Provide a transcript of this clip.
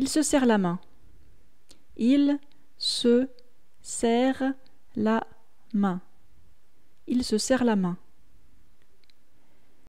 Il se serre la main. Il se serre la main. Il se serre la main.